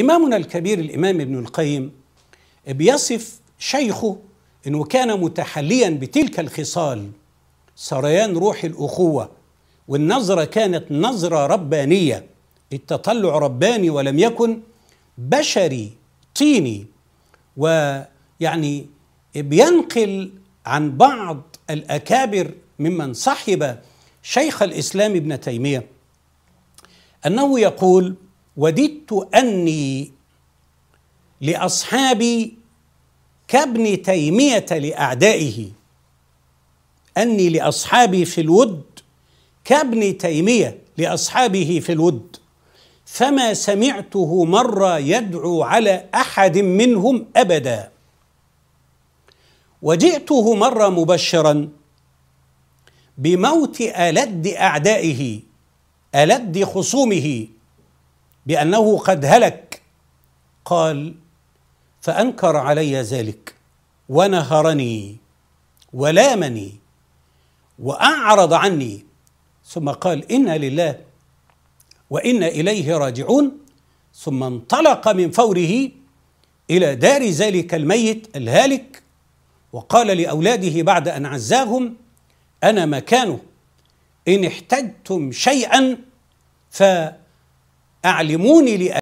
إمامنا الكبير الإمام ابن القيم بيصف شيخه أنه كان متحليا بتلك الخصال سريان روح الأخوة والنظرة كانت نظرة ربانية التطلع رباني ولم يكن بشري طيني ويعني بينقل عن بعض الأكابر ممن صحب شيخ الإسلام ابن تيمية أنه يقول وددت اني لاصحابي كابن تيميه لاعدائه اني لاصحابي في الود كابن تيميه لاصحابه في الود فما سمعته مره يدعو على احد منهم ابدا وجئته مره مبشرا بموت الد اعدائه الد خصومه بانه قد هلك قال فانكر علي ذلك ونهرني ولامني واعرض عني ثم قال انا لله وانا اليه راجعون ثم انطلق من فوره الى دار ذلك الميت الهالك وقال لاولاده بعد ان عزاهم انا مكانه ان احتجتم شيئا ف أعلموني لأ